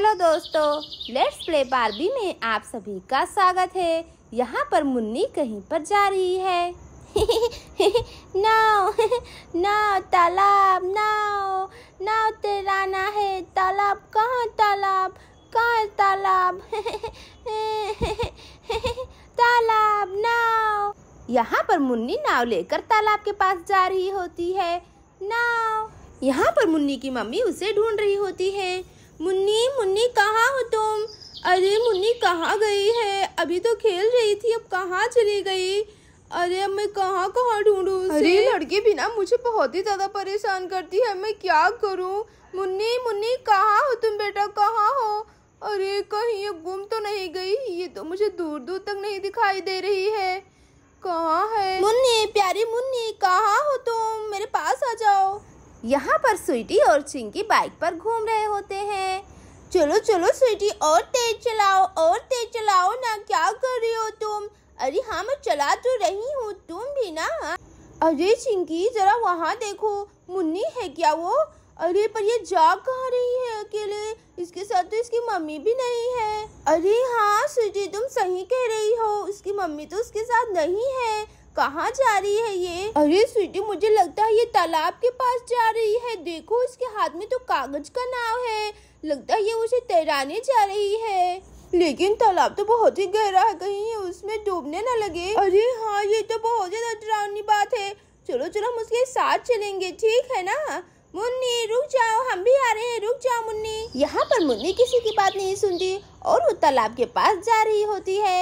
hello दोस्तों let's play Barbie में आप सभी का स्वागत है यहाँ पर मुन्नी कहीं पर जा रही है नाव नाव तालाब नाव नाव तैराना है तालाब कहाँ तालाब कहाँ तालाब तालाब नाव यहाँ पर मुन्नी नाव लेकर तालाब के पास जा रही होती है नाव यहाँ पर मुन्नी की मम्मी उसे ढूंढ रही होती है मुन्नी मुन्नी कहाँ हो तुम अरे मुन्नी कहाँ गई है अभी तो खेल रही थी अब कहाँ चली गई अरे अब मैं कहाँ कहाँ ढूंढूं अरे लड़की बिना मुझे बहुत ही ज्यादा परेशान करती है मैं क्या करूँ मुन्नी मुन्नी कहाँ हो तुम बेटा कहाँ हो अरे कहीं ये गुम तो नहीं गई ये तो मुझे दूर दूर तक नहीं दिखाई दे रही है कहाँ है मुन्नी प्यारी मुन्नी कहाँ हो तुम मेरे पास आ जाओ यहाँ पर स्वीटी और चिंकी बाइक पर घूम रहे होते हैं चलो चलो स्वीटी और तेज चलाओ और तेज चलाओ ना क्या कर रही हो तुम अरे हाँ मैं चला तो रही हूँ तुम भी ना अरे चिंकी जरा वहाँ देखो मुन्नी है क्या वो अरे पर ये जा कहा रही है अकेले इसके साथ तो इसकी मम्मी भी नहीं है अरे हाँ स्वीटी तुम सही कह रही हो उसकी मम्मी तो उसके साथ नहीं है कहाँ जा रही है ये अरे स्वीटी मुझे लगता है ये तालाब के पास जा रही है देखो इसके हाथ में तो कागज का नाव है लगता है ये उसे तैराने जा रही है लेकिन तालाब तो बहुत ही गहरा है कहीं उसमें डूबने ना लगे अरे हाँ ये तो बहुत ज्यादा डरावनी बात है चलो चलो हम उसके साथ चलेंगे ठीक है ना मुन्नी रुक जाओ हम भी आ रहे हैं रुक जाओ मुन्नी यहाँ पर मुन्नी किसी की बात नहीं सुनती और वो तालाब के पास जा रही होती है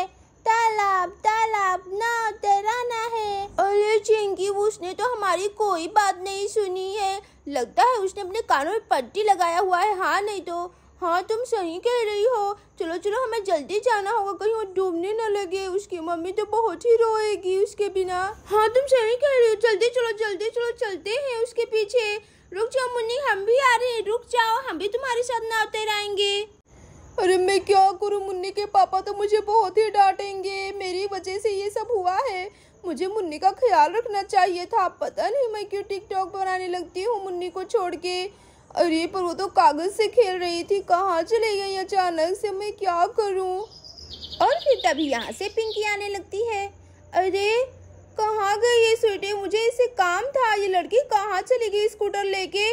तालाब तालाब नाव तैराना है अरे चिंकी उसने तो हमारी कोई बात नहीं सुनी है लगता है उसने अपने कानों में पट्टी लगाया हुआ है हाँ नहीं तो हाँ तुम सही कह रही हो चलो चलो हमें जल्दी जाना होगा कहीं वो डूबने न लगे उसकी मम्मी तो बहुत ही रोएगी उसके बिना हाँ तुम सही कह रही हो जल्दी चलो जल्दी चलो चलते हैं उसके पीछे रुक जाओ मुन्नी हम भी आ रहे हैं रुक जाओ हम भी तुम्हारे साथ नाव तैराएंगे अरे मैं क्या करूँ मुन्नी के पापा तो मुझे बहुत ही डांटेंगे मेरी वजह से ये सब हुआ है मुझे मुन्नी का ख्याल रखना चाहिए था पता नहीं मैं क्यों टिकटॉक बनाने लगती हूँ मुन्नी को छोड़ के अरे पर वो तो कागज़ से खेल रही थी कहाँ चले गई अचानक से मैं क्या करूँ और फिर तभी यहाँ से पिंकी आने लगती है अरे कहाँ गई ये स्वीटी मुझे इसे काम था ये लड़की कहाँ चली गई स्कूटर लेके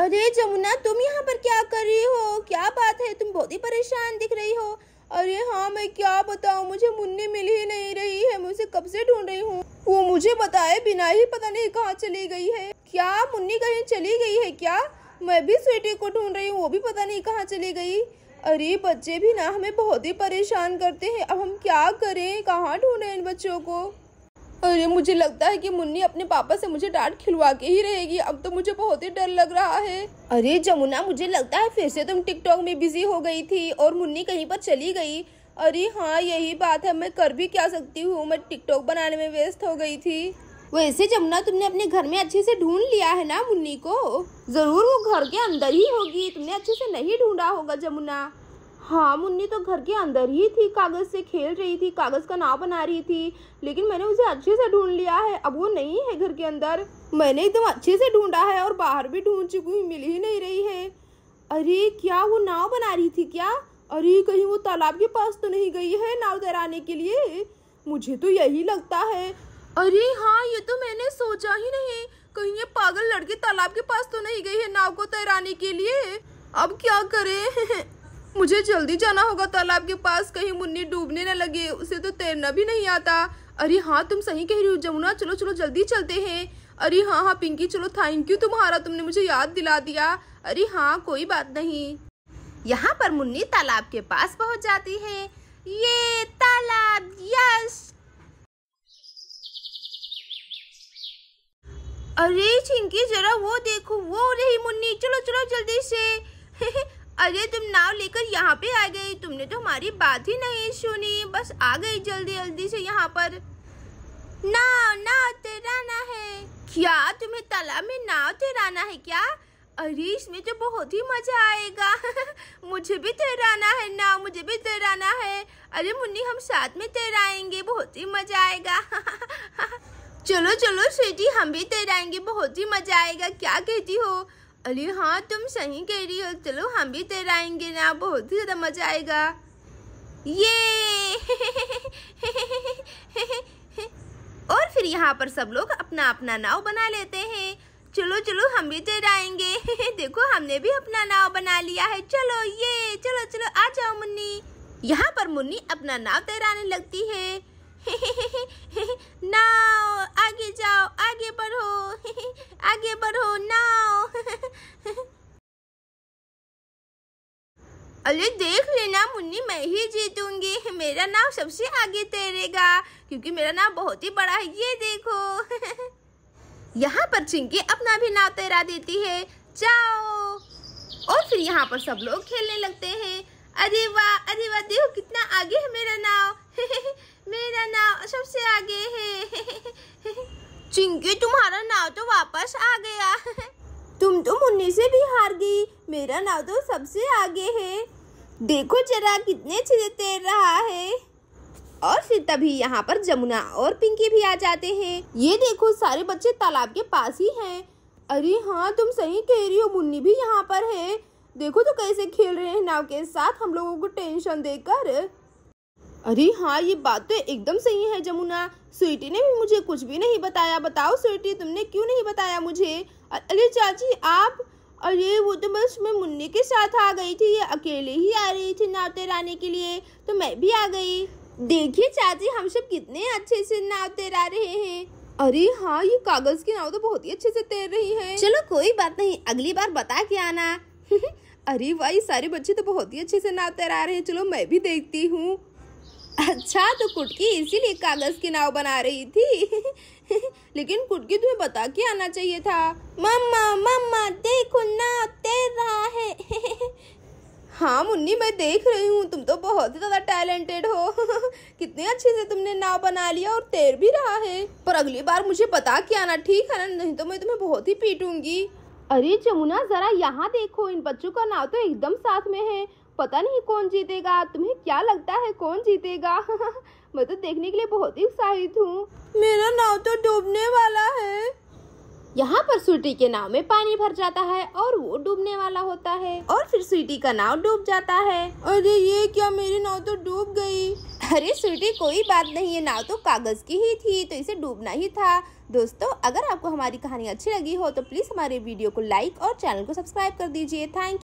अरे जमुना तुम यहाँ पर क्या कर रही हो क्या बात है तुम बहुत ही परेशान दिख रही हो अरे हाँ मैं क्या बताऊँ मुझे मुन्नी मिल ही नहीं रही है मैं उसे कब से ढूंढ रही हूँ वो मुझे बताए बिना ही पता नहीं कहाँ चली गई है क्या मुन्नी कहीं चली गई है क्या मैं भी स्वेटी को ढूंढ रही हूँ वो भी पता नहीं कहाँ चली गई अरे बच्चे भी ना हमें बहुत ही परेशान करते हैं अब हम क्या करें कहाँ ढूंढे इन बच्चों को अरे मुझे लगता है कि मुन्नी अपने पापा से मुझे डांट खिलवा के ही रहेगी अब तो मुझे बहुत ही डर लग रहा है अरे जमुना मुझे लगता है फिर से तुम टिकटॉक में बिजी हो गई थी और मुन्नी कहीं पर चली गई अरे हाँ यही बात है मैं कर भी क्या सकती हूँ मैं टिकटॉक बनाने में व्यस्त हो गई थी वैसे जमुना तुमने अपने घर में अच्छे से ढूंढ लिया है ना मुन्नी को जरूर वो घर के अंदर ही होगी तुमने अच्छे से नहीं ढूंढा होगा जमुना हाँ मुन्नी तो घर के अंदर ही थी कागज़ से खेल रही थी कागज़ का नाव बना रही थी लेकिन मैंने उसे अच्छे से ढूंढ लिया है अब वो नहीं है घर के अंदर मैंने एकदम अच्छे से ढूंढा है और बाहर भी ढूंढ चुकी हूँ मिल ही नहीं रही है अरे क्या वो नाव बना रही थी क्या अरे कहीं वो तालाब के पास तो नहीं गई है नाव तैराने के लिए मुझे तो यही लगता है अरे हाँ ये तो मैंने सोचा ही नहीं कहीं ये पागल लड़की तालाब के पास तो नहीं गई है नाव को तैराने के लिए अब क्या करें मुझे जल्दी जाना होगा तालाब के पास कहीं मुन्नी डूबने न लगे उसे तो तैरना भी नहीं आता अरे हाँ तुम सही कह रही हो जमुना चलो चलो जल्दी चलते हैं अरे हाँ हाँ पिंकी चलो थैंक यू तुम्हारा तुमने मुझे याद दिला दिया अरे हाँ कोई बात नहीं यहाँ पर मुन्नी तालाब के पास पहुँच जाती है ये तालाब यस अरे चिंकी जरा वो देखो वो रही मुन्नी चलो चलो जल्दी से अरे तुम नाव लेकर यहाँ पे आ गई तुमने तो हमारी बात ही नहीं सुनी बस आ गई जल्दी जल्दी से यहाँ पर नाव नाव तैराना है क्या तुम्हें तालाब में नाव तैराना है क्या अरे इसमें तो बहुत ही मजा आएगा मुझे भी तैराना है नाव मुझे भी तैराना है अरे मुन्नी हम साथ में तैराएंगे बहुत ही मजा आएगा चलो चलो स्वीटी हम भी तैराएंगे बहुत ही मजा आएगा क्या कहती हो अरे हाँ तुम सही कह रही हो चलो हम भी तैराएंगे ना बहुत ही ज़्यादा मज़ा आएगा ये और फिर यहाँ पर सब लोग अपना अपना नाव बना लेते हैं चलो चलो हम भी तैराएंगे देखो हमने भी अपना नाव बना लिया है चलो ये चलो चलो आ जाओ मुन्नी यहाँ पर मुन्नी अपना नाव तैराने लगती है नाव आगे जाओ आगे बढ़ो आगे बढ़ो नाव अरे देख लेना मुन्नी मैं ही जीतूंगी मेरा नाव सबसे आगे तैरेगा क्योंकि मेरा नाव बहुत ही बड़ा है ये देखो यहाँ पर चिंकी अपना भी नाव तैरा देती है जाओ और फिर यहाँ पर सब लोग खेलने लगते हैं अरे वाह अरे वाह देखो कितना आगे है चिंकी तुम्हारा नाव तो वापस आ गया तुम तो मुन्नी से भी हार गई मेरा नाव तो सबसे आगे है देखो जरा कितने अच्छे तैर रहा है और फिर तभी यहाँ पर जमुना और पिंकी भी आ जाते हैं ये देखो सारे बच्चे तालाब के पास ही हैं अरे हाँ तुम सही कह रही हो मुन्नी भी यहाँ पर है देखो तो कैसे खेल रहे हैं नाव के साथ हम लोगों को टेंशन देकर अरे हाँ ये बात तो एकदम सही है जमुना स्वीटी ने भी मुझे कुछ भी नहीं बताया बताओ स्वीटी तुमने क्यों नहीं बताया मुझे अरे चाची आप अरे वो तो बस मैं मुन्नी के साथ आ गई थी ये अकेले ही आ रही थी नाव तैराने के लिए तो मैं भी आ गई देखिए चाची हम सब कितने अच्छे से नाव तैरा रहे हैं अरे हाँ ये कागज की नाव तो बहुत ही अच्छे से तैर रही है चलो कोई बात नहीं अगली बार बता के आना अरे भाई सारे बच्चे तो बहुत ही अच्छे से नाव तैरा रहे हैं चलो मैं भी देखती हूँ अच्छा तो कुटकी इसीलिए कागज की नाव बना रही थी लेकिन कुटकी तुम्हें बता के आना चाहिए था मम्मा मम्मा देखो नाव तैर रहा है हाँ मुन्नी मैं देख रही हूँ तुम तो बहुत ही ज़्यादा टैलेंटेड हो कितने अच्छे से तुमने नाव बना लिया और तैर भी रहा है पर अगली बार मुझे बता के आना ठीक है ना नहीं तो मैं तुम्हें बहुत ही पीटूंगी अरे जमुना जरा यहाँ देखो इन बच्चों का नाव तो एकदम साथ में है पता नहीं कौन जीतेगा तुम्हें क्या लगता है कौन जीतेगा मैं तो देखने के लिए बहुत ही उत्साहित हूँ मेरा नाव तो डूबने वाला है यहाँ पर स्वीटी के नाव में पानी भर जाता है और वो डूबने वाला होता है और फिर स्वीटी का नाव डूब जाता है अरे ये क्या मेरी नाव तो डूब गई अरे स्वीटी कोई बात नहीं है नाव तो कागज की ही थी तो इसे डूबना ही था दोस्तों अगर आपको हमारी कहानी अच्छी लगी हो तो प्लीज़ हमारे वीडियो को लाइक और चैनल को सब्सक्राइब कर दीजिए थैंक